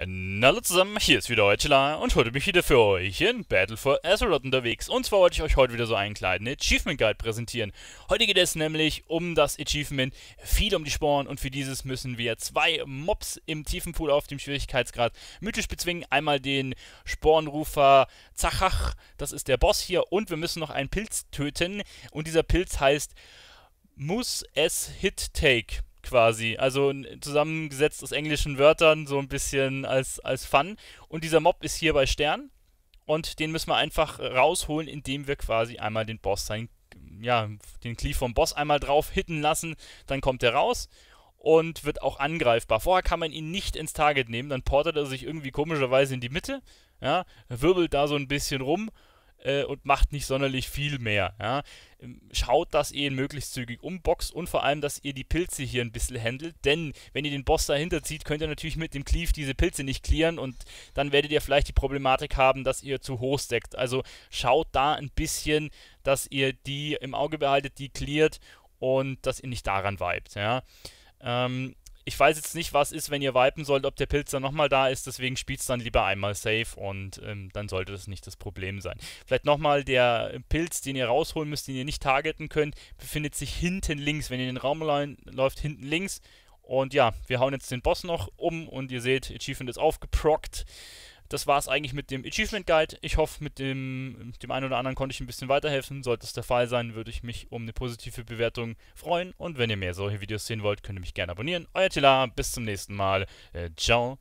hallo zusammen, hier ist wieder Eutela und heute bin ich wieder für euch in Battle for Azeroth unterwegs. Und zwar wollte ich euch heute wieder so einen kleinen Achievement Guide präsentieren. Heute geht es nämlich um das Achievement viel um die Sporen und für dieses müssen wir zwei Mobs im tiefen Pool auf dem Schwierigkeitsgrad mythisch bezwingen. Einmal den Spornrufer Zachach, das ist der Boss hier und wir müssen noch einen Pilz töten und dieser Pilz heißt Muss es Hit Take quasi. Also zusammengesetzt aus englischen Wörtern, so ein bisschen als, als Fun. Und dieser Mob ist hier bei Stern. Und den müssen wir einfach rausholen, indem wir quasi einmal den Boss sein, ja, den Cleave vom Boss einmal drauf hitten lassen. Dann kommt er raus und wird auch angreifbar. Vorher kann man ihn nicht ins Target nehmen, dann portet er sich irgendwie komischerweise in die Mitte, ja, wirbelt da so ein bisschen rum äh, und macht nicht sonderlich viel mehr. Ja. Ähm, schaut, dass ihr ihn möglichst zügig umboxt und vor allem, dass ihr die Pilze hier ein bisschen handelt, denn wenn ihr den Boss dahinter zieht, könnt ihr natürlich mit dem Cleave diese Pilze nicht clearen und dann werdet ihr vielleicht die Problematik haben, dass ihr zu hoch steckt. Also schaut da ein bisschen, dass ihr die im Auge behaltet, die cleart und dass ihr nicht daran weibt. Ja. Ähm, ich weiß jetzt nicht, was ist, wenn ihr wipen sollt, ob der Pilz dann nochmal da ist. Deswegen spielt es dann lieber einmal safe und ähm, dann sollte das nicht das Problem sein. Vielleicht nochmal, der Pilz, den ihr rausholen müsst, den ihr nicht targeten könnt, befindet sich hinten links. Wenn ihr in den Raum läuft, hinten links. Und ja, wir hauen jetzt den Boss noch um und ihr seht, Achievement ist aufgeprockt das war es eigentlich mit dem Achievement Guide. Ich hoffe, mit dem, dem einen oder anderen konnte ich ein bisschen weiterhelfen. Sollte es der Fall sein, würde ich mich um eine positive Bewertung freuen. Und wenn ihr mehr solche Videos sehen wollt, könnt ihr mich gerne abonnieren. Euer Tila, bis zum nächsten Mal. Äh, ciao.